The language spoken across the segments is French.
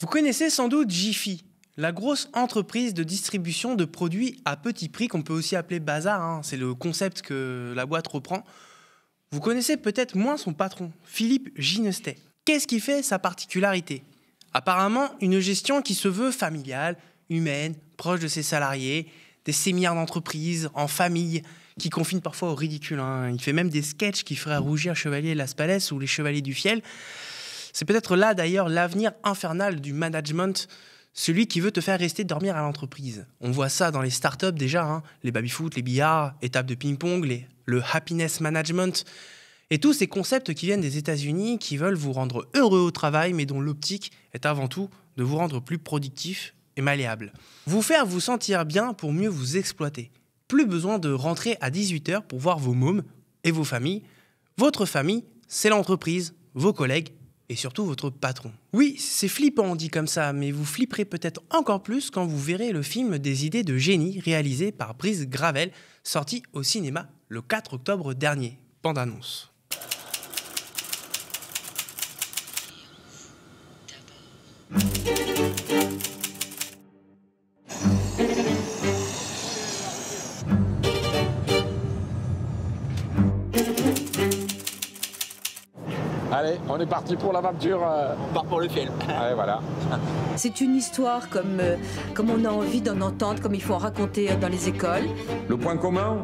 Vous connaissez sans doute Jiffy, la grosse entreprise de distribution de produits à petit prix qu'on peut aussi appeler bazar, hein. c'est le concept que la boîte reprend. Vous connaissez peut-être moins son patron, Philippe Ginestet. Qu'est-ce qui fait sa particularité Apparemment, une gestion qui se veut familiale, humaine, proche de ses salariés, des séminaires d'entreprise, en famille, qui confine parfois au ridicule. Hein. Il fait même des sketchs qui feraient rougir Chevalier Laspalès ou les Chevaliers du Fiel. C'est peut-être là d'ailleurs l'avenir infernal du management celui qui veut te faire rester dormir à l'entreprise. On voit ça dans les startups déjà, hein. les baby-foot, les billards, étapes de ping-pong, le happiness management, et tous ces concepts qui viennent des États-Unis, qui veulent vous rendre heureux au travail, mais dont l'optique est avant tout de vous rendre plus productif et malléable. Vous faire vous sentir bien pour mieux vous exploiter. Plus besoin de rentrer à 18h pour voir vos mômes et vos familles. Votre famille, c'est l'entreprise, vos collègues et surtout votre patron. Oui, c'est flippant, on dit comme ça, mais vous flipperez peut-être encore plus quand vous verrez le film Des idées de génie réalisé par Brice Gravel, sorti au cinéma le 4 octobre dernier. Bande annonce. on est parti pour la On euh. pour le film. voilà. C'est une histoire comme, euh, comme on a envie d'en entendre, comme il faut en raconter euh, dans les écoles. Le point commun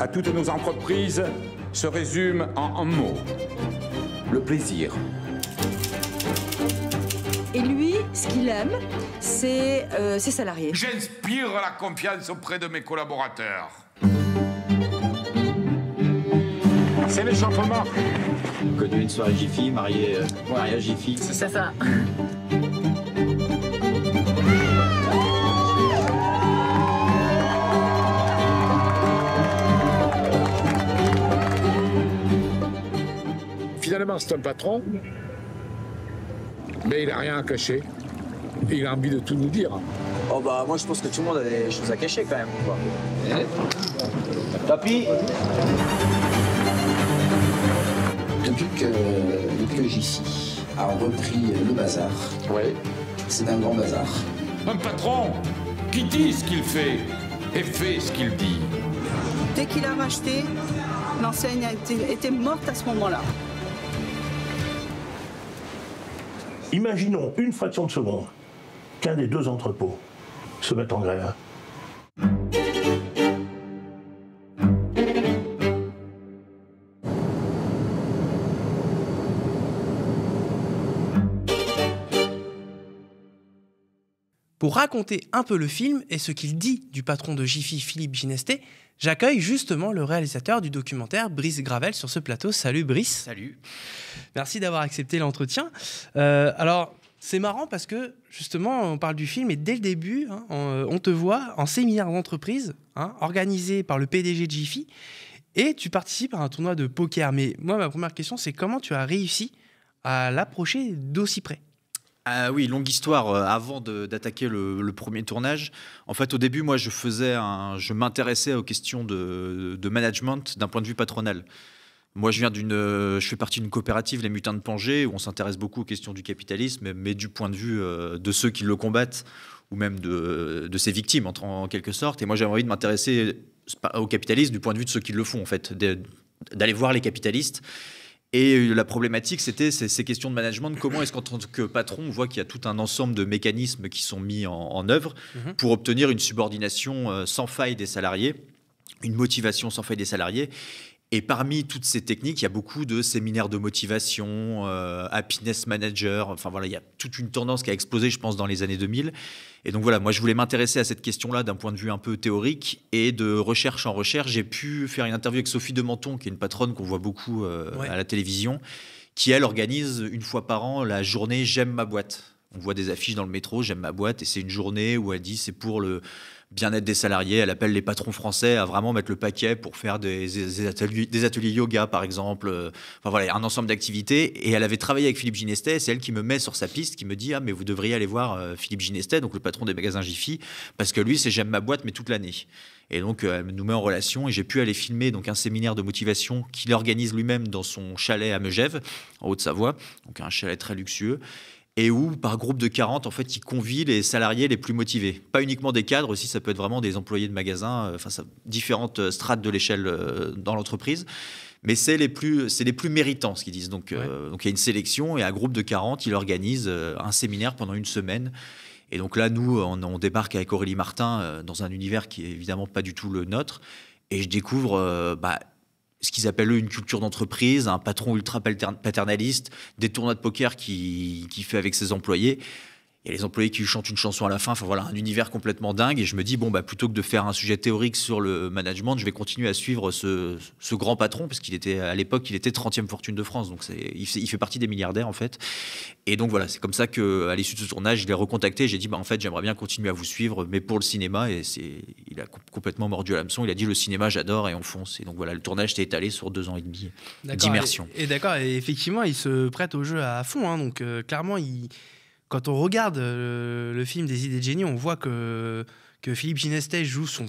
à toutes nos entreprises se résume en un mot. Le plaisir. Et lui, ce qu'il aime, c'est ses salariés. J'inspire la confiance auprès de mes collaborateurs. C'est l'échauffement. Connu une soirée Jiffy, marié, euh, mariage Jiffy. C'est ça. Finalement, c'est un patron, mais il n'a rien à cacher. il a envie de tout nous dire. Oh bah moi je pense que tout le monde a des choses à cacher quand même. Quoi. Tapis eh que euh, le a repris le bazar. Ouais. C'est un grand bazar. Un patron qui dit ce qu'il fait et fait ce qu'il dit. Dès qu'il a racheté, l'enseigne était morte à ce moment-là. Imaginons une fraction de seconde qu'un des deux entrepôts se mette en grève. Pour raconter un peu le film et ce qu'il dit du patron de Jiffy, Philippe Ginesté, j'accueille justement le réalisateur du documentaire, Brice Gravel, sur ce plateau. Salut Brice. Salut. Merci d'avoir accepté l'entretien. Euh, alors, c'est marrant parce que justement, on parle du film et dès le début, hein, euh, on, te voit en séminaire d'entreprise hein, organisé par le PDG de Jiffy et tu participes à un tournoi de poker. Mais moi, ma première question, c'est comment tu as réussi à l'approcher d'aussi près ah oui, longue histoire. Euh, avant d'attaquer le, premier tournage, en fait, au début, moi, je faisais, je m'intéressais aux questions de, management d'un point de vue patronal. Moi, je viens d'une, euh, je fais partie d'une coopérative, les Mutins de Pangée, où on s'intéresse beaucoup aux questions du capitalisme, mais, du point de vue euh, de ceux qui le combattent ou même de, ses victimes, en, quelque sorte. Et moi, j'avais envie de m'intéresser au capitalisme du point de vue de ceux qui le font, en fait, d'aller voir les capitalistes et euh, la problématique, c'était ces, questions de management. Comment est-ce qu'en tant que patron, on voit qu'il y a tout un ensemble de mécanismes qui sont mis en, œuvre mhm. pour obtenir une subordination euh, sans faille des salariés, une motivation sans faille des salariés et parmi toutes ces techniques, il y a beaucoup de séminaires de motivation, euh, happiness manager, enfin voilà, il y a toute une tendance qui a explosé, je pense, dans les années 2000. Et donc voilà, moi je voulais m'intéresser à cette question-là d'un point de vue un peu théorique et de recherche en recherche. J'ai pu faire une interview avec Sophie de Menton, qui est une patronne qu'on voit beaucoup euh, à la télévision, qui elle organise une fois par an la journée J'aime ma boîte. On voit des affiches dans le métro, J'aime ma boîte, et c'est une journée où elle dit c'est pour le bien-être des salariés. Elle appelle les patrons français à vraiment mettre le paquet pour faire des, ateliers, yoga, par exemple. Euh, enfin voilà, un ensemble d'activités. Et elle avait travaillé avec Philippe Ginestet. C'est elle qui me met sur sa piste, qui me dit Ah, mais vous devriez aller voir euh, Philippe Ginestet, donc le patron des magasins Jiffy, parce que lui, c'est J'aime ma boîte, mais toute l'année. Et donc, euh, elle nous met en relation et j'ai pu aller filmer donc un séminaire de motivation qu'il organise lui-même dans son chalet à Megève, en Haute-Savoie. Donc, un chalet très luxueux et où, par groupe de 40, en fait, ils convient les salariés les plus motivés. Pas uniquement des cadres, aussi, ça peut être vraiment des employés de magasins, euh, enfin, différentes euh, strates de l'échelle euh, dans l'entreprise mais c'est les plus c'est les plus méritants ce qu'ils disent donc donc il y a une sélection et à groupe de 40 il organise un séminaire pendant une semaine et donc là nous on, débarque avec Aurélie Martin dans un univers qui est évidemment pas du tout le nôtre et je découvre bah, ce qu'ils appellent eux une culture d'entreprise, un patron ultra paternaliste, des tournois de poker qui, qui fait avec ses employés y a les employés qui chantent une chanson à la fin. Enfin voilà, un univers complètement dingue. Et je me dis, bon, bah, plutôt que de faire un sujet théorique sur le management, je vais continuer à suivre ce, ce grand patron, parce qu'il était, à l'époque, il était 30e fortune de France. Donc il, il fait partie des milliardaires, en fait. Et donc voilà, c'est comme ça qu'à l'issue de ce tournage, je l'ai recontacté. J'ai dit, bah, en fait, j'aimerais bien continuer à vous suivre, mais pour le cinéma. Et il a complètement mordu à l'hameçon. Il a dit, le cinéma, j'adore et on fonce. Et donc voilà, le tournage s'est étalé sur deux ans et demi d'immersion. Et, et d'accord, effectivement, il se prête au jeu à fond. Hein. donc euh, clairement, il quand on regarde euh, le, film Des idées de génie, on voit que, Philippe Ginestet joue son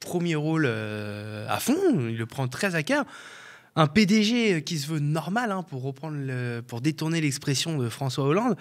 premier rôle euh, à fond, il le prend très à cœur. Un PDG qui se veut normal, hein, pour, reprendre pour détourner l'expression de François Hollande,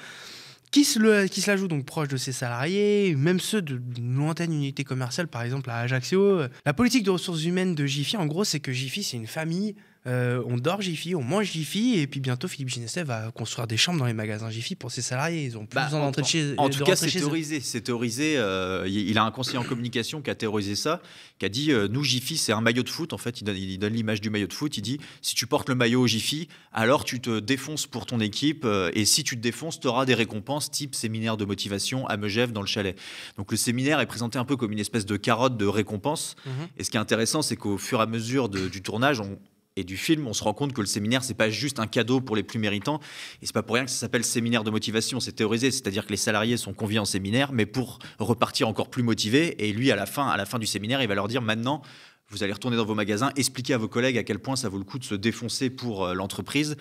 qui se, qui se la joue donc proche de ses salariés, même ceux de lointaine unité commerciale, par exemple à Ajaccio. La politique de ressources humaines de Jiffy, en gros, c'est que Jiffy, c'est une famille euh, on dort Jiffy, on mange Jiffy, et puis bientôt Philippe Ginestet va construire des chambres dans les magasins Jiffy pour ses salariés. Ils ont plus bah, besoin d'entrer chez En tout cas, c'est théorisé. C'est théorisé. Euh, il a un conseiller en communication qui a théorisé ça, qui a dit euh, Nous, Jiffy, c'est un maillot de foot. En fait, il donne, l'image du maillot de foot. Il dit Si tu portes le maillot au Jiffy, alors tu te défonces pour ton équipe, et si tu te défonces, tu auras des récompenses type séminaire de motivation à Megève dans le chalet. Donc le séminaire est présenté un peu comme une espèce de carotte de récompense. Mhm. Et ce qui est intéressant, c'est qu'au fur et à mesure du tournage, on, et du film, on se rend compte que le séminaire, c'est pas juste un cadeau pour les plus méritants. Et c'est pas pour rien que ça s'appelle séminaire de motivation. C'est théorisé, c'est-à-dire que les salariés sont conviés en séminaire, mais pour repartir encore plus motivés. Et lui, à la fin, à la fin du séminaire, il va leur dire maintenant, vous allez retourner dans vos magasins, expliquer à vos collègues à quel point ça vaut le coup de se défoncer pour euh, l'entreprise.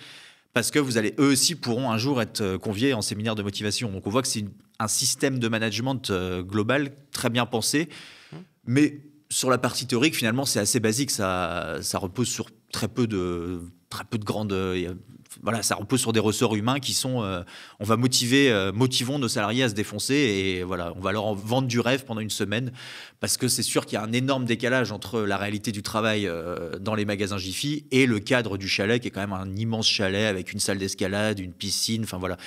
Parce que vous allez, eux aussi, pourront un jour être euh, conviés en séminaire de motivation. Donc on voit que c'est un système de management euh, global très bien pensé, mmh. mais sur la partie théorique, finalement, c'est assez basique. Ça, ça repose sur très peu de très peu de grandes euh, voilà, ça repose sur des ressorts humains qui sont, euh, on va motiver, euh, motivons nos salariés à se défoncer et voilà, on va leur vendre du rêve pendant une semaine parce que c'est sûr qu'il y a un énorme décalage entre la réalité du travail euh, dans les magasins Jiffy et le cadre du chalet qui est quand même un immense chalet avec une salle d'escalade, une piscine, enfin voilà.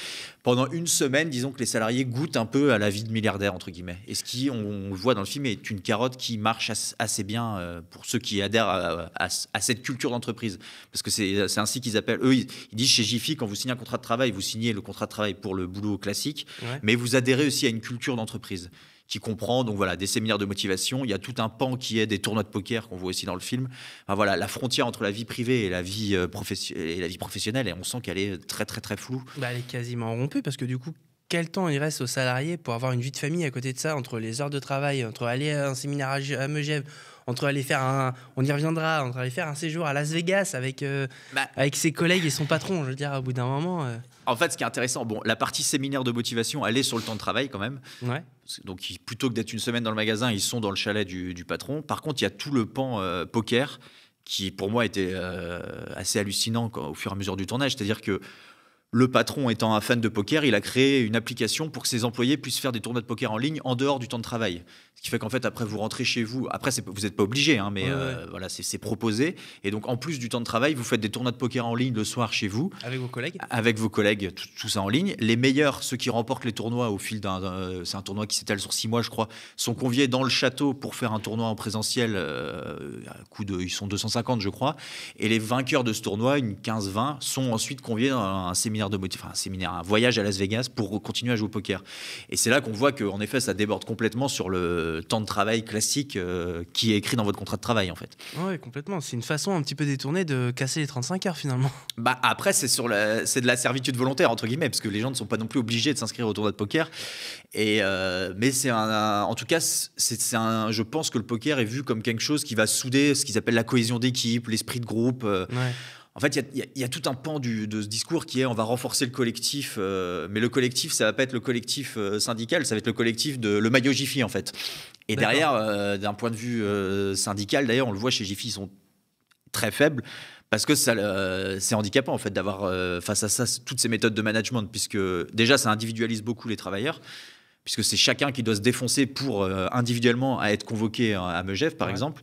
Pendant une semaine, disons que les salariés goûtent un peu à la vie de milliardaire entre guillemets. Et ce qui, on, voit dans le film, est une carotte qui marche assez bien pour ceux qui adhèrent à, cette culture d'entreprise parce que c'est ainsi qu'ils appellent eux. Ils, il chez Jiffy, quand vous signez un contrat de travail, vous signez le contrat de travail pour le boulot classique, mais vous adhérez aussi à une culture d'entreprise qui comprend donc voilà des séminaires de motivation. Il y a tout un pan qui est des tournois de poker qu'on voit aussi dans le film. voilà la frontière entre la vie privée euh, et la vie, professionnelle et on sent qu'elle est très très très floue. Bah, elle est quasiment rompue parce que du coup quel temps il reste aux salariés pour avoir une vie de famille à côté de ça entre les heures de travail, entre aller à un séminaire à Megève entre aller faire un, on y reviendra, entre aller faire un séjour à Las Vegas avec, euh, bah. avec ses collègues et son patron, je veux dire, au bout d'un moment. Euh. En fait, ce qui est intéressant, bon, la partie séminaire de motivation, elle est sur le temps de travail quand même. Ouais. Donc, plutôt que d'être une semaine dans le magasin, ils sont dans le chalet du, patron. Par contre, il y a tout le pan euh, poker qui, pour moi, était assez hallucinant au fur et à mesure du tournage. C'est-à-dire que le patron étant un fan de poker, il a créé une application pour que ses employés puissent faire des tournois de poker en ligne en dehors du temps de travail. Ce qui fait qu'en fait, après, vous rentrez chez vous. Après, vous n'êtes pas obligé, hein, mais euh, voilà, c'est proposé. Et donc, en plus du temps de travail, vous faites des tournois de poker en ligne le soir chez vous. Avec vos collègues Avec vos collègues, tout, ça en ligne. Les meilleurs, ceux qui remportent les tournois au fil d'un. C'est un tournoi qui s'étale sur six mois, je crois, sont conviés dans le château pour faire un tournoi en présentiel. Euh, coup de, ils sont 250, je crois. Et les vainqueurs de ce tournoi, une 15-20, sont ensuite conviés dans un séminaire de motif enfin, un séminaire, un voyage à Las Vegas pour continuer à jouer au poker. Et c'est là qu'on voit qu'en effet, ça déborde complètement sur le euh, temps de travail classique euh, qui est écrit dans votre contrat de travail, en fait. Oui, complètement. C'est une façon un petit peu détournée de casser les 35 heures, finalement. Bah, après, c'est sur la... c'est de la servitude volontaire, entre guillemets, parce que les gens ne sont pas non plus obligés de s'inscrire au tournoi de poker. Et, euh, mais c'est un, En tout cas, c'est, un, je pense que le poker est vu comme quelque chose qui va souder ce qu'ils appellent la cohésion d'équipe, l'esprit de groupe. ouais en fait, il y, a tout un pan de ce discours qui est on va renforcer le collectif, euh, mais le collectif, ça va pas être le collectif euh, syndical, ça va être le collectif de le maillot Jiffy en fait. Et derrière, euh, d'un point de vue syndical, d'ailleurs, on le voit chez Jiffy, ils sont très faibles parce que c'est handicapant en fait d'avoir face à ça toutes ces méthodes de management, puisque déjà ça individualise beaucoup les travailleurs puisque c'est chacun qui doit se défoncer pour individuellement être convoqué à Megève, par exemple.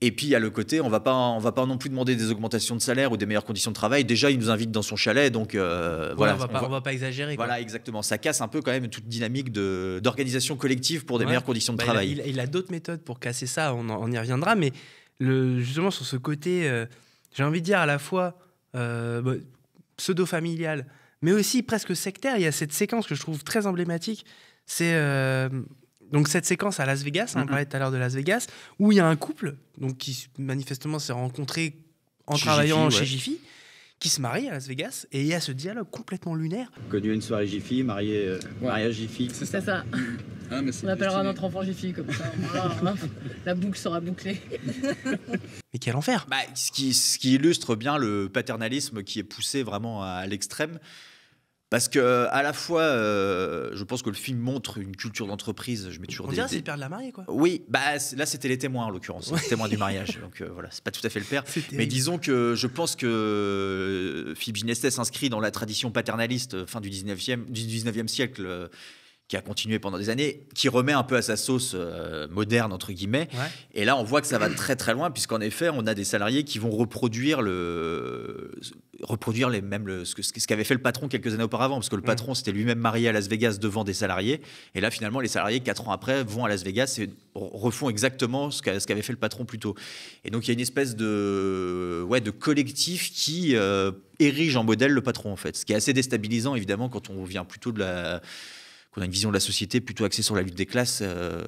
Et puis, il y a le côté, on va pas, on va pas non plus demander des augmentations de salaire ou des meilleures conditions de travail. Déjà, il nous invite dans son chalet, donc euh, voilà. On va, pas, va, pas exagérer. Voilà, exactement. Ça casse un peu quand même toute dynamique de, d'organisation collective pour des meilleures conditions de bah, travail. Il a, a, d'autres méthodes pour casser ça, on, y reviendra. Mais le, justement, sur ce côté, euh, j'ai envie de dire à la fois euh, bah, pseudo-familial, mais aussi presque sectaire, il y a cette séquence que je trouve très emblématique. C'est donc cette séquence à Las Vegas, hein, on parlait tout à l'heure de Las Vegas, où il y a un couple donc qui manifestement s'est rencontré en travaillant chez Jiffy, qui se marie à Las Vegas, et il y a ce dialogue complètement lunaire. Connu une soirée Jiffy, marié, euh, à Jiffy. C'est ça. Ah, on appellera notre enfant Jiffy comme ça. la boucle sera bouclée. mais quel enfer bah, ce, qui, ce qui illustre bien le paternalisme qui est poussé vraiment à l'extrême. Parce que à la fois, euh, je pense que le film montre une culture d'entreprise. Je mets toujours On c'est le père de la mariée, quoi. Oui, bah là c'était les témoins en l'occurrence, les témoins du mariage. Donc euh, voilà, c'est pas tout à fait le père. Mais disons que je pense que euh, Philippe Ginestet s'inscrit dans la tradition paternaliste fin du 19 du 19e siècle qui a continué pendant des années, qui remet un peu à sa sauce euh, moderne, entre guillemets. Et là, on voit que ça va très très loin, puisqu'en effet, on a des salariés qui vont reproduire le reproduire les mêmes ce qu'avait fait le patron quelques années auparavant parce que le mm. patron c'était s'était lui-même marié à Las Vegas devant des salariés et là finalement les salariés quatre ans après vont à Las Vegas et refont exactement ce qu'avait fait le patron plus tôt et donc il y a une espèce de ouais de collectif qui euh, érige en modèle le patron en fait ce qui est assez déstabilisant évidemment quand on vient plutôt de la on a une vision de la société plutôt axée sur la lutte des classes, euh,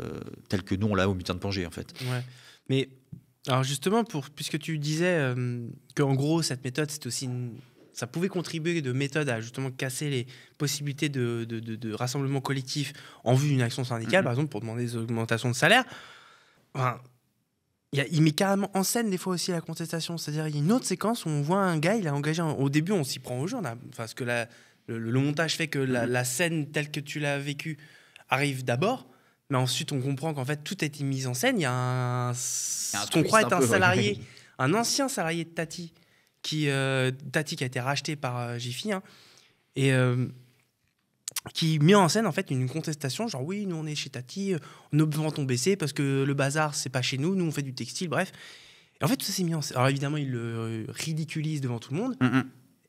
telle que nous on l'a au mutin de Pangée en fait. Mais alors justement, pour, puisque tu disais euh, qu'en gros cette méthode c'est aussi ça pouvait contribuer de méthode à justement casser les possibilités de, de, rassemblement collectif en vue d'une action syndicale, mm-hmm. par exemple, pour demander des augmentations de salaire. Enfin, il, met carrément en scène des fois aussi la contestation. C'est-à-dire, il y a une autre séquence où on voit un gars, il a engagé. Au début, on s'y prend au jour, enfin parce que la, le, montage fait que mhm. la, scène telle que tu l'as vécue arrive d'abord, mais ensuite on comprend qu'en fait tout a été mis en scène. Il y a un, ce qu'on croit être un salarié, un ancien salarié de Tati, qui, euh, Tati qui a été racheté par euh, Jiffy, hein, et euh, qui met en scène en fait une contestation, genre oui, nous on est chez Tati, nous devons ton baisser parce que le bazar c'est pas chez nous, nous on fait du textile, bref. Et en fait tout s'est mis en scène. Alors évidemment il le ridiculise devant tout le monde.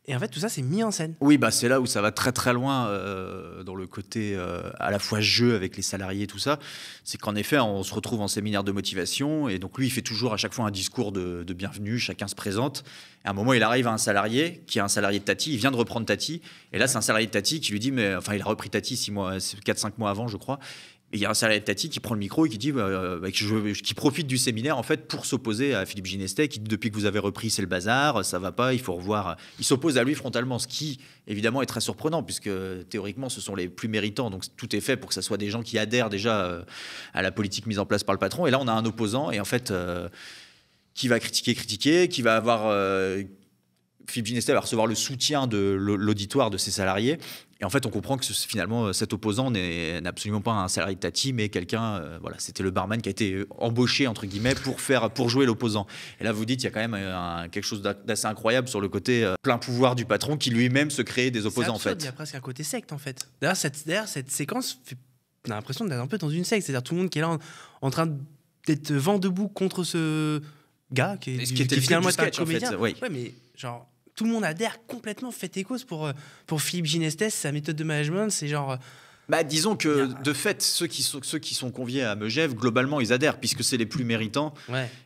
Et en fait, tout ça, c'est mis en scène. Oui, bah, c'est là où ça va très très loin euh, dans le côté euh, à la fois jeu avec les salariés tout ça. C'est qu'en effet, on se retrouve en séminaire de motivation. Et donc, lui, il fait toujours à chaque fois un discours de, bienvenue. Chacun se présente. à un moment, il arrive à un salarié qui est un salarié de Tati. Il vient de reprendre Tati. Et là, c'est un salarié de Tati qui lui dit, mais enfin, il a repris Tati 4-5 mois avant, je crois il y a un salarié de Tati qui prend le micro et qui dit, euh, je, qui profite du séminaire en fait pour s'opposer à Philippe Ginestet, qui dit depuis que vous avez repris c'est le bazar, ça va pas, il faut revoir. Il s'oppose à lui frontalement, ce qui évidemment est très surprenant puisque théoriquement ce sont les plus méritants, donc tout est fait pour que ce soit des gens qui adhèrent déjà euh, à la politique mise en place par le patron. Et là on a un opposant et en fait euh, qui va critiquer, critiquer, qui va avoir Philippe Ginestet va recevoir le soutien de l'auditoire de ses salariés et en fait, on comprend que finalement, euh, cet opposant n'est absolument pas un salarié de Tati, mais quelqu'un, euh, voilà, c'était le barman qui a été euh, embauché, entre guillemets, pour, faire, pour jouer l'opposant. Et là, vous dites, il y a quand même quelque chose d'assez incroyable sur le côté plein pouvoir du patron qui lui-même se crée des opposants, en fait. Il y a presque un côté secte, en fait. D'ailleurs, cette, cette, séquence, on a l'impression d'être un peu dans une secte. C'est-à-dire tout le monde qui est là en, train d'être vent debout contre ce gars qui, est, finalement un comédien. oui. mais genre tout le monde adhère complètement, fait et pour, euh, pour Philippe Ginestès, sa méthode de management, c'est genre... Euh, bah, disons que de fait, ceux qui, sont, ceux qui sont conviés à Megève, globalement, ils adhèrent puisque c'est les plus méritants.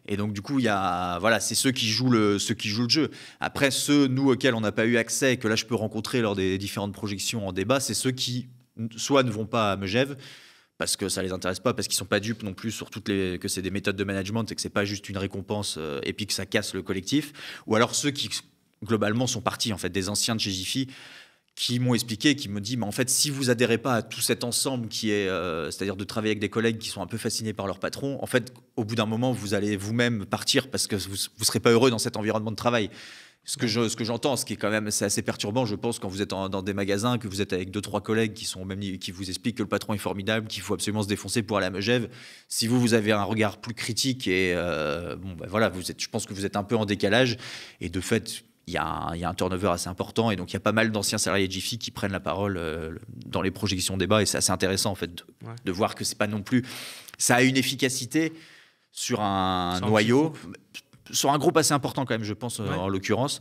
Et donc, du coup, il y a, voilà, c'est ceux qui jouent le, ceux qui jouent le jeu. Après, ceux nous auxquels on n'a pas eu accès que là je peux rencontrer lors des différentes projections en débat, c'est ceux qui soit ne vont pas à Megève parce que ça les intéresse pas, parce qu'ils sont pas dupes non plus sur toutes les que c'est des méthodes de management et que c'est pas juste une récompense et euh, puis que ça casse le collectif, ou alors ceux qui globalement sont partis en fait des anciens de chez qui m'ont expliqué, qui me dit, mais en fait, si vous adhérez pas à tout cet ensemble qui est, euh, c'est-à-dire de travailler avec des collègues qui sont un peu fascinés par leur patron, en fait, au bout d'un moment, vous allez vous-même partir parce que vous, ne serez pas heureux dans cet environnement de travail. Ce que, je, ce que j'entends, ce qui est quand même assez, assez perturbant, je pense, quand vous êtes dans des magasins, que vous êtes avec deux, trois collègues qui, sont même, qui vous expliquent que le patron est formidable, qu'il faut absolument se défoncer pour aller à Megève. Si vous, vous avez un regard plus critique et, euh, bon, ben voilà, vous êtes, je pense que vous êtes un peu en décalage. Et de fait, il y, a un, turnover assez important et donc il y a pas mal d'anciens salariés de qui prennent la parole euh, dans les projections débat et c'est assez intéressant en fait de, voir que c'est pas non plus ça a une efficacité sur un noyau sur un groupe assez important quand même je pense euh, en l'occurrence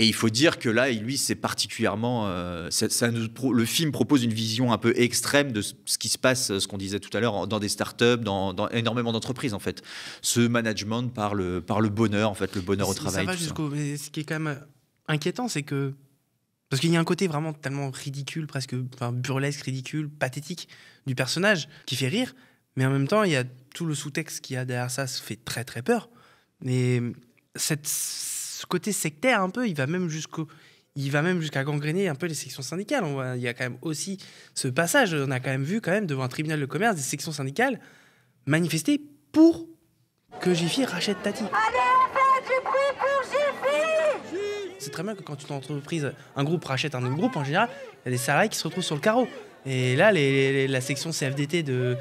et il faut dire que là, lui, c'est particulièrement. Euh, le film propose une vision un peu extrême de ce, qui se passe, ce qu'on disait tout à l'heure, dans des startups, dans, dans énormément d'entreprises, en fait. Ce management par le, par le bonheur, en fait, le bonheur au travail. Ça va jusqu'au. Mais ce qui est quand même inquiétant, c'est que. Parce qu'il y a un côté vraiment tellement ridicule, presque burlesque, ridicule, pathétique du personnage qui fait rire. Mais en même temps, il y a tout le sous-texte qu'il y a derrière ça, ça fait très très peur. Mais cette ce côté sectaire un peu, il va même jusqu'au il va même jusqu'à gangréner un peu les sections syndicales. il y a quand même aussi ce passage, on a quand même vu quand même devant un tribunal de commerce des sections syndicales manifester pour que Gifi rachète Tati. Allez, on fait du bruit pour C'est très bien que quand une entreprise, un groupe rachète un autre groupe, en général, il y a des salariés qui se retrouvent sur le carreau. Et là, la section CFDT de,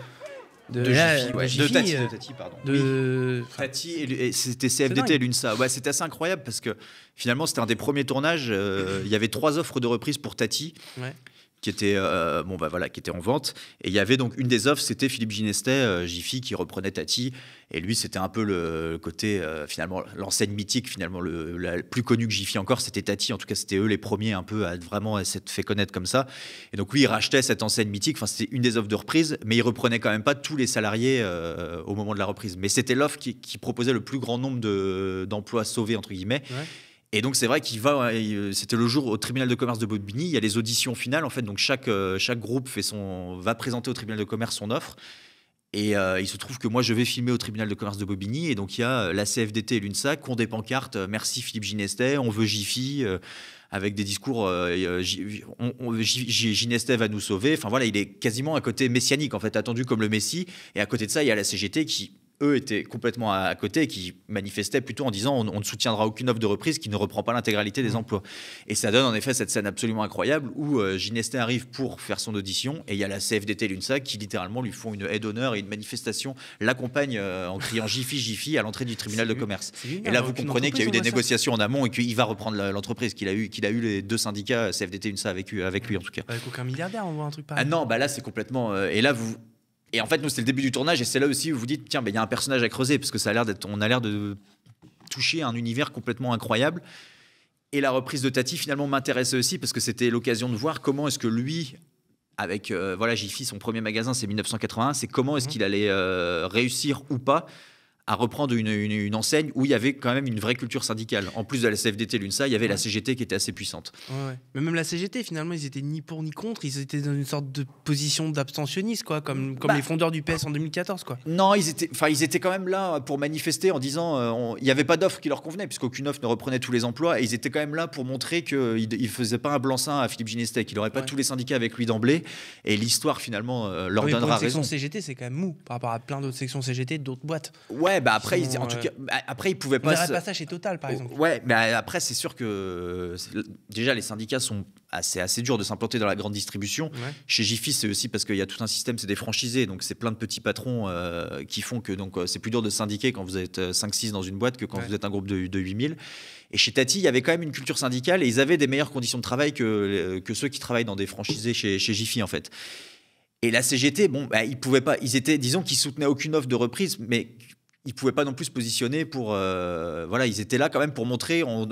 de, de, Tati, euh, de Tati, pardon. De... Tati et, c'était CFDT l'UNSA. Ouais, c'était assez incroyable parce que finalement c'était un des premiers tournages. Euh, il y avait trois offres de reprise pour Tati. Ouais qui était euh, bon bah voilà qui était en vente et il y avait donc une des offres c'était Philippe Ginestet euh, Jiffy qui reprenait Tati et lui c'était un peu le, côté euh, finalement l'enseigne mythique finalement le, plus connu que Jiffy encore c'était Tati en tout cas c'était eux les premiers un peu à vraiment s'être fait connaître comme ça et donc lui il rachetait cette enseigne mythique enfin c'était une des offres de reprise mais il reprenait quand même pas tous les salariés au moment de la reprise mais c'était l'offre qui, proposait le plus grand nombre d'emplois sauvés entre guillemets et donc c'est vrai qu'il va, euh, c'était le jour au tribunal de commerce de Bobigny, il y a les auditions finales en fait, donc chaque, euh, chaque groupe fait son, va présenter au tribunal de commerce son offre. Et euh, il se trouve que moi, je vais filmer au tribunal de commerce de Bobigny. Et donc, il y a la CFDT et l'UNSA qui ont des pancartes Merci Philippe Ginestet, on veut Jiffy, avec des discours Ginestet va nous sauver. Enfin voilà, il est quasiment à côté messianique, en fait, attendu comme le Messie. Et à côté de ça, il y a la CGT qui eux étaient complètement à, côté et qui manifestaient plutôt en disant on, ne soutiendra aucune offre de reprise qui ne reprend pas l'intégralité des mmh. emplois. Et ça donne en effet cette scène absolument incroyable où euh, arrive pour faire son audition et il y a la CFDT l'UNSA qui littéralement lui font une aide d'honneur et une manifestation, l'accompagne euh, en criant Jiffy Jiffy à l'entrée du tribunal de commerce. Et là vous comprenez qu'il y a eu des négociations en amont et qu'il va reprendre l'entreprise, qu'il a, eu, qu'il a eu les deux syndicats euh, CFDT UNSA avec, avec lui en tout cas. Avec aucun milliardaire on voit un truc pareil. Ah non, bah là c'est complètement... et là vous et en fait, nous, c'était le début du tournage, et c'est là aussi où vous dites, tiens, ben, il y a un personnage à creuser, parce que ça a l'air d'être, on a l'air de toucher un univers complètement incroyable. Et la reprise de Tati, finalement, m'intéressait aussi, parce que c'était l'occasion de voir comment est-ce que lui, avec, voilà euh, voilà, Jiffy, son premier magasin, c'est 1981, c'est comment est-ce mhm. qu'il allait euh, réussir ou pas à reprendre une, une, enseigne où il y avait quand même une vraie culture syndicale. En plus de la CFDT, l'UNSA, il y avait la CGT qui était assez puissante. Mais même la CGT, finalement, ils étaient ni pour ni contre. Ils étaient dans une sorte de position d'abstentionniste, quoi, comme, bah, comme les fondeurs du PS en 2014, quoi. Non, ils étaient, enfin, ils étaient quand même là pour manifester en disant, euh, il n'y avait pas d'offre qui leur convenait, puisqu'aucune offre ne reprenait tous les emplois, et ils étaient quand même là pour montrer qu'ils ne faisaient pas un blanc-seing à Philippe Ginestec. Il n'aurait pas tous les syndicats avec lui d'emblée, et l'histoire finalement euh, leur donnera raison. Section CGT, c'est quand même mou par rapport à plein d'autres sections CGT d'autres boîtes. Ouais. Bah, après, ils, en tout euh, cas, bah, après, pouvaient pas. le passage pas Total, par oh, exemple. Ouais, mais après, c'est sûr que déjà les syndicats sont assez assez durs de s'implanter dans la grande distribution. Chez Jiffy, c'est aussi parce qu'il y a tout un système, c'est des franchisés, donc c'est plein de petits patrons euh, qui font que donc euh, c'est plus dur de syndiquer quand vous êtes 5-6 dans une boîte que quand vous êtes un groupe de, de 8000. Et chez Tati, il y avait quand même une culture syndicale et ils avaient des meilleures conditions de travail que, que ceux qui travaillent dans des franchisés chez, chez Jiffy, en fait. Et la CGT, bon, bah, ils pouvaient pas, ils étaient, disons qu'ils soutenaient aucune offre de reprise, mais ils pouvaient pas non plus se positionner pour euh, voilà ils étaient là quand même pour montrer on,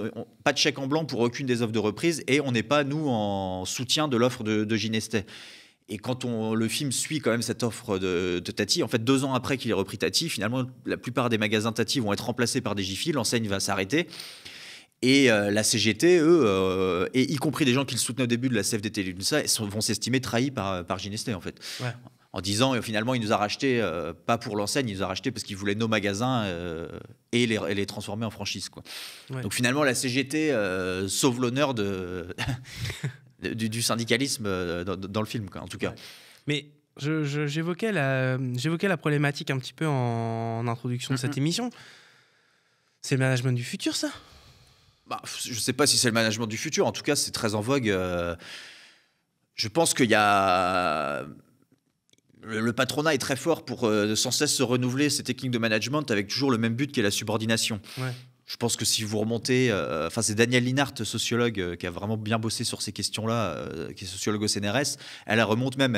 pas de chèque en blanc pour aucune des offres de reprise et on n'est pas nous en soutien de l'offre de, de Ginestet. Et quand on, le film suit quand même cette offre de, Tati, en fait, deux ans après qu'il ait repris Tati, finalement, la plupart des magasins Tati vont être remplacés par des Jiffy, l'enseigne va s'arrêter. Et euh, la CGT, eux, euh, et y compris des gens qui le soutenaient au début de la CFDT et ça, vont s'estimer trahis par, par Ginesté, en fait. Ouais en disant euh, finalement il nous a racheté euh, pas pour l'enseigne, il nous a racheté parce qu'il voulait nos magasins euh, et, les, transformer en franchise. Quoi. Donc finalement la CGT sauve l'honneur de, du, syndicalisme dans, le film, quoi, en tout cas. Mais j'évoquais la, la problématique un petit peu en, introduction de cette émission. C'est le management du futur, ça bah, Je ne sais pas si c'est le management du futur. En tout cas, c'est très en vogue. je pense qu'il y a le patronat est très fort pour euh, sans cesse se renouveler ses techniques de management avec toujours le même but qui est la subordination. Je pense que si vous remontez, euh, enfin c'est Daniel Linhart, sociologue, euh, qui a vraiment bien bossé sur ces questions-là, qui est sociologue au CNRS, elle remonte même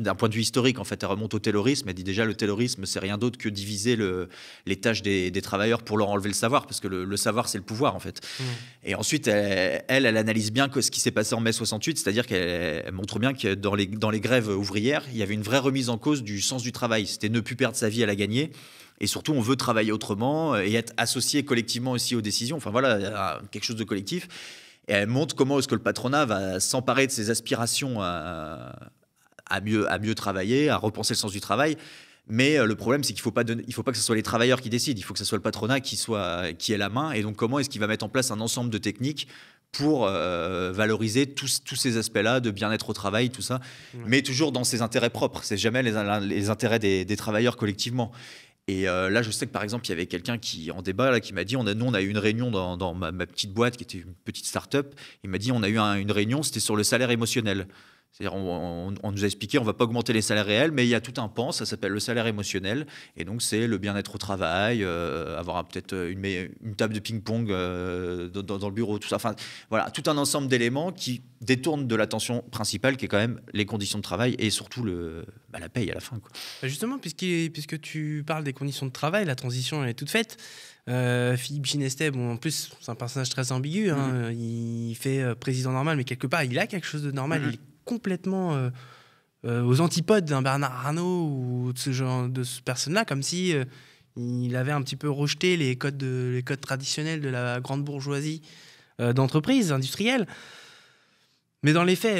d'un point de vue historique, en fait, elle remonte au terrorisme. Elle dit déjà le terrorisme, c'est rien d'autre que diviser le, les tâches des, travailleurs pour leur enlever le savoir, parce que le, savoir, c'est le pouvoir, en fait. Mmh. Et ensuite, elle, elle, analyse bien ce qui s'est passé en mai 68, c'est-à-dire qu'elle montre bien que dans les, dans les grèves ouvrières, il y avait une vraie remise en cause du sens du travail. C'était ne plus perdre sa vie à la gagner. Et surtout, on veut travailler autrement et être associé collectivement aussi aux décisions. Enfin voilà, euh, quelque chose de collectif. Et elle montre comment est-ce que le patronat va s'emparer de ses aspirations à, à mieux, à mieux travailler, à repenser le sens du travail. Mais euh, le problème, c'est qu'il ne faut, pas il faut pas que ce soit les travailleurs qui décident, il faut que ce soit le patronat qui, soit, qui ait la main. Et donc, comment est-ce qu'il va mettre en place un ensemble de techniques pour euh, valoriser tous, ces aspects-là de bien-être au travail, tout ça, mais toujours dans ses intérêts propres. C'est jamais les, intérêts des, travailleurs collectivement. Et euh, là, je sais que par exemple, il y avait quelqu'un qui en débat là, qui m'a dit, on a, nous, on a eu une réunion dans, ma, petite boîte qui était une petite start-up. Il m'a dit, on a eu une réunion, c'était sur le salaire émotionnel. C'est-à-dire, on, nous a expliqué, on va pas augmenter les salaires réels, mais il y a tout un pan, ça s'appelle le salaire émotionnel. Et donc, c'est le bien-être au travail, euh, avoir peut-être une, une, table de ping-pong euh, dans, le bureau, tout ça. Enfin, voilà, tout un ensemble d'éléments qui détournent de l'attention principale, qui est quand même les conditions de travail et surtout le, bah, la paye à la fin. Bah, justement, puisque tu parles des conditions de travail, la transition est toute faite. Euh, Philippe Ginestet, bon, en plus, c'est un personnage très ambigu. Hein. Mmh. Il fait président normal, mais quelque part, il a quelque chose de normal. Mmh. Il complètement euh, euh, aux antipodes d'un Bernard Arnault ou de ce genre de personnes là comme si euh, il avait un petit peu rejeté les codes, traditionnels de la grande bourgeoisie d'entreprise industrielle. Mais dans les faits,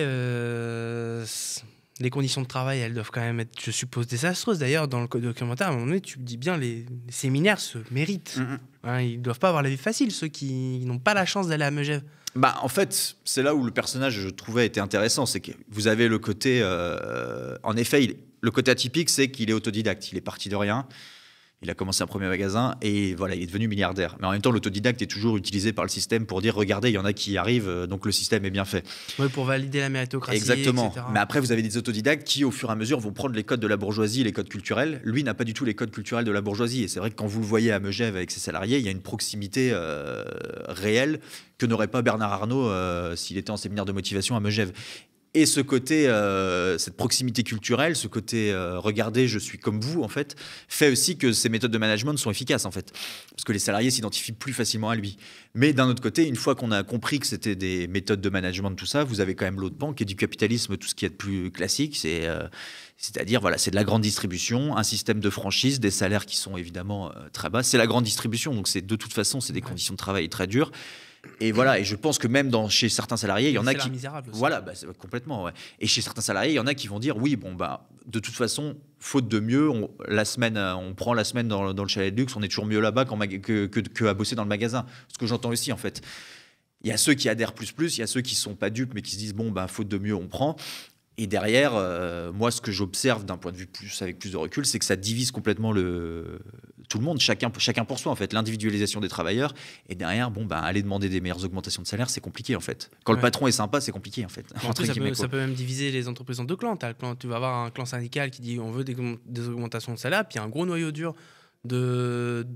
les conditions de travail, elles doivent quand même être, je suppose, désastreuses. D'ailleurs, dans le documentaire, à un moment donné, tu dis bien, les, séminaires se méritent. Hein, ils ne doivent pas avoir la vie facile, ceux qui n'ont pas la chance d'aller à Megève. Bah, en fait, c'est là où le personnage, je trouvais, était intéressant. C'est que vous avez le côté. Euh, en effet, le côté atypique, c'est qu'il est autodidacte. Il est parti de rien. Il a commencé un premier magasin et voilà, il est devenu milliardaire. Mais en même temps, l'autodidacte est toujours utilisé par le système pour dire regardez, il y en a qui arrivent, euh, donc le système est bien fait. Oui, pour valider la méritocratie. Exactement. Mais après, vous avez des autodidactes qui, au fur et à mesure, vont prendre les codes de la bourgeoisie, les codes culturels. Lui n'a pas du tout les codes culturels de la bourgeoisie. Et c'est vrai que quand vous le voyez à Megève avec ses salariés, il y a une proximité euh, réelle que n'aurait pas Bernard Arnault euh, s'il était en séminaire de motivation à Megève et ce côté, euh, cette proximité culturelle, ce côté euh, regardez, je suis comme vous en fait, fait aussi que ces méthodes de management sont efficaces en fait, parce que les salariés s'identifient plus facilement à lui. Mais d'un autre côté, une fois qu'on a compris que c'était des méthodes de management tout ça, vous avez quand même l'autre pan qui est du capitalisme, tout ce qui est de plus classique, c'est euh, c'est-à-dire voilà, c'est de la grande distribution, un système de franchise, des salaires qui sont évidemment très bas. C'est la grande distribution, donc c'est de toute façon c'est des conditions de travail très dures. Et voilà, et je pense que même dans, chez certains salariés, il y en a qui. Voilà, bah, complètement. Ouais. Et chez certains salariés, il y en a qui vont dire oui, bon, bah, de toute façon, faute de mieux, on, la semaine, on prend la semaine dans, le chalet de luxe, on est toujours mieux là-bas qu'à que, à bosser dans le magasin. Ce que j'entends aussi, en fait. Il y a ceux qui adhèrent plus plus, il y a ceux qui sont pas dupes mais qui se disent bon bah faute de mieux on prend. Et derrière, euh, moi ce que j'observe d'un point de vue plus avec plus de recul, c'est que ça divise complètement le, tout le monde, chacun, chacun pour soi en fait, l'individualisation des travailleurs. Et derrière, bon, ben, aller demander des meilleures augmentations de salaire, c'est compliqué en fait. Quand le patron est sympa, c'est compliqué en fait. ça, peut, même diviser les entreprises en deux clans. As clan, tu vas avoir un clan syndical qui dit on veut des, augmentations de salaire, puis un gros noyau dur de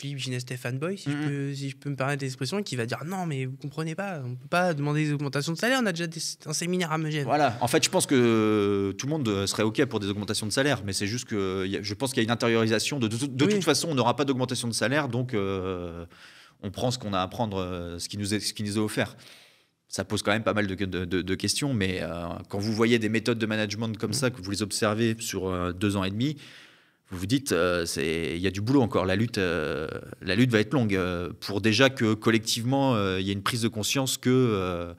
Philippe Ginesté fanboy, si, je peux, si je peux me permettre l'expression, qui va dire non, mais vous comprenez pas, on peut pas demander des augmentations de salaire, on a déjà un séminaire à Megève. Voilà, en fait, je pense que tout le monde euh, serait OK pour des augmentations de salaire, mais c'est juste que je pense qu'il y a une intériorisation de, de, toute façon, on n'aura pas d'augmentation de salaire, donc euh, on prend ce qu'on a à prendre, euh, ce qui nous est, ce qui nous est offert ça pose quand même pas mal de, de, questions, mais quand vous voyez des méthodes de management comme mm. ça, que vous les observez sur deux ans et demi, vous vous dites, euh, il y a du boulot encore. La lutte, euh, la lutte va être longue euh, pour déjà que collectivement, il y ait une prise de conscience que.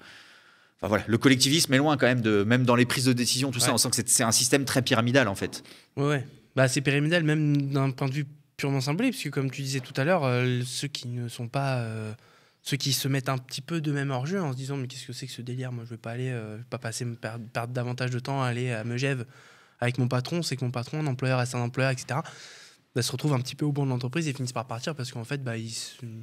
Enfin, voilà, le collectivisme est loin quand même, de, même dans les prises de décision, tout ça. On sent que c'est un système très pyramidal en fait. Ouais, Bah, c'est pyramidal même d'un point de vue purement symbolique, parce que comme tu disais tout à l'heure, ceux qui ne sont pas. ceux qui se mettent un petit peu de même hors jeu en se disant mais qu'est-ce que c'est que ce délire moi je vais pas aller vais pas passer perdre, perdre davantage de temps à aller à Megève avec mon patron, c'est que mon patron, un employeur reste un employeur, etc. Bah, se retrouvent un petit peu au bord de l'entreprise et finissent par partir parce qu'en fait, bah, ils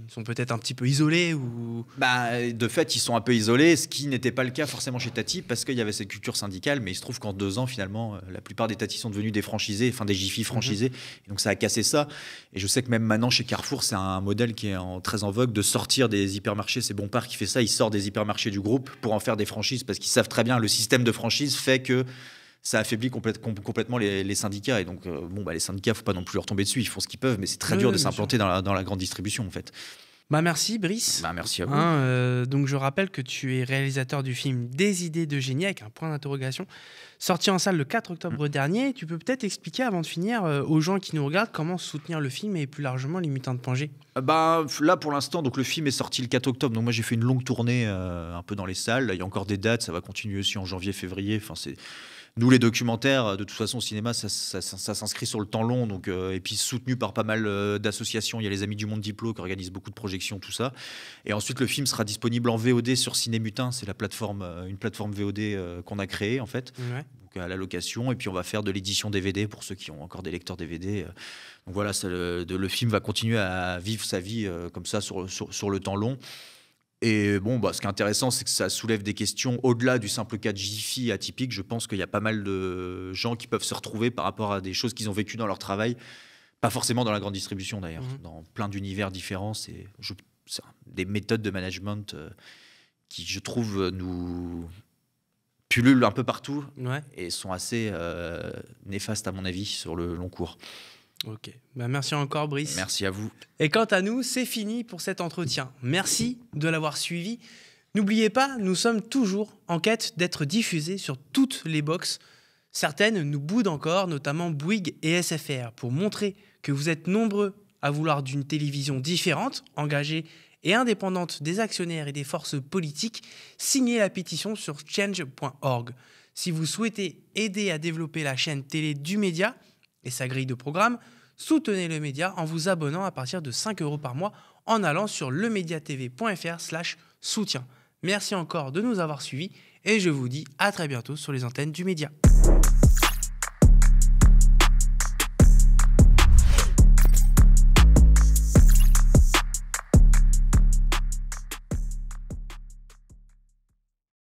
sont peut-être un petit peu isolés ou. Bah, de fait, ils sont un peu isolés, ce qui n'était pas le cas forcément chez Tati parce qu'il y avait cette culture syndicale. Mais il se trouve qu'en deux ans, finalement, euh, la plupart des Tati sont devenus des franchisés, enfin des Gifi franchisés. Mhm. donc ça a cassé ça. Et je sais que même maintenant chez Carrefour, c'est un modèle qui est en, très en vogue de sortir des hypermarchés. C'est Bompard qui fait ça. Il sort des hypermarchés du groupe pour en faire des franchises parce qu'ils savent très bien le système de franchise fait que ça affaiblit complètement les, syndicats. Et donc, euh, bon, bah, les syndicats, faut pas non plus leur tomber dessus. Ils font ce qu'ils peuvent, mais c'est très dur de s'implanter dans la, grande distribution, en fait. Bah merci Brice. Bah merci à vous. Hein, euh, donc je rappelle que tu es réalisateur du film Des idées de génie avec un point d'interrogation, sorti en salle le 4 octobre mm. dernier. Tu peux peut-être expliquer avant de finir euh, aux gens qui nous regardent comment soutenir le film et plus largement les mutants de Pangée. Bah là pour l'instant donc le film est sorti le 4 octobre. Donc moi j'ai fait une longue tournée un peu dans les salles. il y a encore des dates, ça va continuer aussi en janvier, février. Enfin c'est nous, les documentaires, euh, de toute façon, au cinéma, ça, s'inscrit sur le temps long, donc, euh, et puis soutenu par pas mal euh, d'associations. Il y a les Amis du Monde Diplo qui organisent beaucoup de projections, tout ça. Et ensuite, le film sera disponible en VOD sur mutin C'est la plateforme, une plateforme VOD qu'on a créée, en fait. à la location. Et puis, on va faire de l'édition DVD pour ceux qui ont encore des lecteurs DVD. Donc voilà, le, film va continuer à vivre sa vie comme ça sur le temps long. Et bon, bah, ce qui est intéressant, c'est que ça soulève des questions au-delà du simple cas de Jiffy atypique. Je pense qu'il y a pas mal de gens qui peuvent se retrouver par rapport à des choses qu'ils ont vécues dans leur travail, pas forcément dans la grande distribution d'ailleurs, mhm. dans plein d'univers différents. C'est des méthodes de management euh, qui, je trouve, nous pullulent un peu partout et sont assez euh, néfastes, à mon avis, sur le long cours. Ok. Bah, merci encore, Brice. Merci à vous. Et quant à nous, c'est fini pour cet entretien. Merci de l'avoir suivi. N'oubliez pas, nous sommes toujours en quête d'être diffusés sur toutes les box. Certaines nous boudent encore, notamment Bouygues et SFR, pour montrer que vous êtes nombreux à vouloir d'une télévision différente, engagée et indépendante des actionnaires et des forces politiques. Signez la pétition sur change.org. Si vous souhaitez aider à développer la chaîne télé du média, et sa grille de programme, soutenez le média en vous abonnant à partir de 5 euros par mois en allant sur lemediatv.fr slash soutien. Merci encore de nous avoir suivis et je vous dis à très bientôt sur les antennes du média.